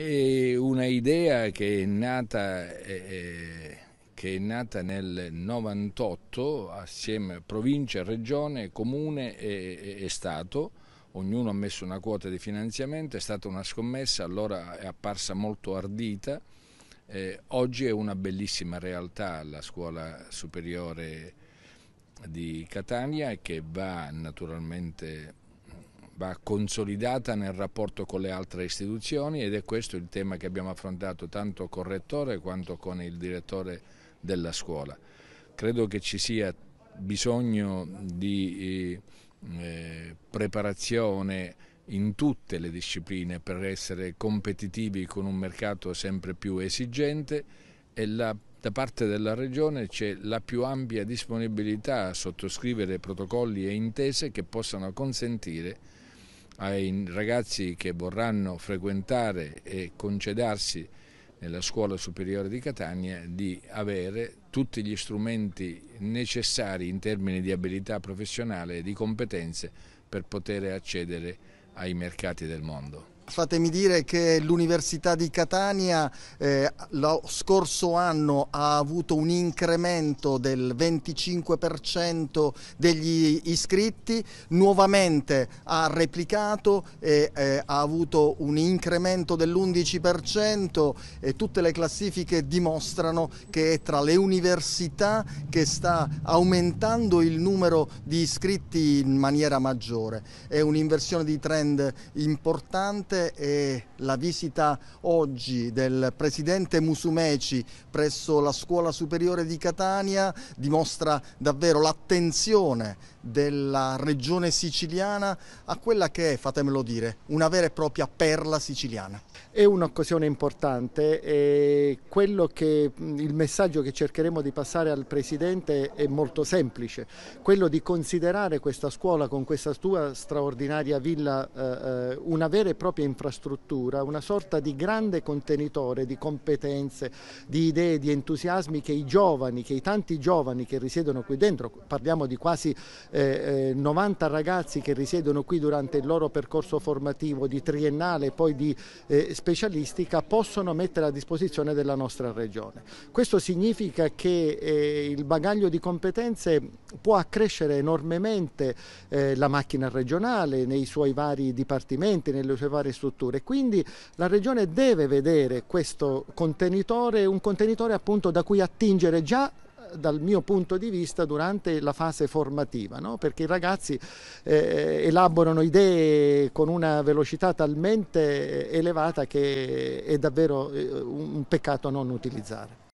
È una idea che è nata... Eh, eh che è nata nel 98 assieme a provincia, regione, comune e, e, e, Stato, ognuno ha messo una quota di finanziamento, è stata una scommessa, allora è apparsa molto ardita, eh, oggi è una bellissima realtà la scuola superiore di Catania che va naturalmente va consolidata nel rapporto con le altre istituzioni ed è questo il tema che abbiamo affrontato tanto con il rettore quanto con il direttore della scuola. Credo che ci sia bisogno di eh, preparazione in tutte le discipline per essere competitivi con un mercato sempre più esigente e la, da parte della Regione c'è la più ampia disponibilità a sottoscrivere protocolli e intese che possano consentire ai ragazzi che vorranno frequentare e concedersi nella scuola superiore di Catania di avere tutti gli strumenti necessari in termini di abilità professionale e di competenze per poter accedere ai mercati del mondo. Fatemi dire che l'Università di Catania eh, lo scorso anno ha avuto un incremento del 25% degli iscritti, nuovamente ha replicato e eh, ha avuto un incremento dell'11% e tutte le classifiche dimostrano che è tra le università che sta aumentando il numero di iscritti in maniera maggiore. È un'inversione di trend importante importante è la visita oggi del presidente Musumeci presso la scuola superiore di Catania, dimostra davvero l'attenzione della regione siciliana a quella che è, fatemelo dire, una vera e propria perla siciliana. È un'occasione importante e quello che, il messaggio che cercheremo di passare al Presidente è molto semplice, quello di considerare questa scuola con questa sua straordinaria villa eh, eh una vera e propria infrastruttura, una sorta di grande contenitore di competenze, di idee, di entusiasmi che i giovani, che i tanti giovani che risiedono qui dentro, parliamo di quasi eh, 90 eh, ragazzi che risiedono qui durante il loro percorso formativo di triennale e poi di eh, specialistica, possono mettere a disposizione della nostra regione. Questo significa che eh, il bagaglio di competenze può accrescere enormemente eh, la macchina regionale nei suoi vari dipartimenti, nelle sue varie strutture. Quindi la Regione deve vedere questo contenitore, un contenitore appunto da cui attingere già eh, dal mio punto di vista durante la fase formativa, no? perché i ragazzi eh, elaborano idee con una velocità talmente eh, elevata che è davvero eh, un peccato non utilizzare.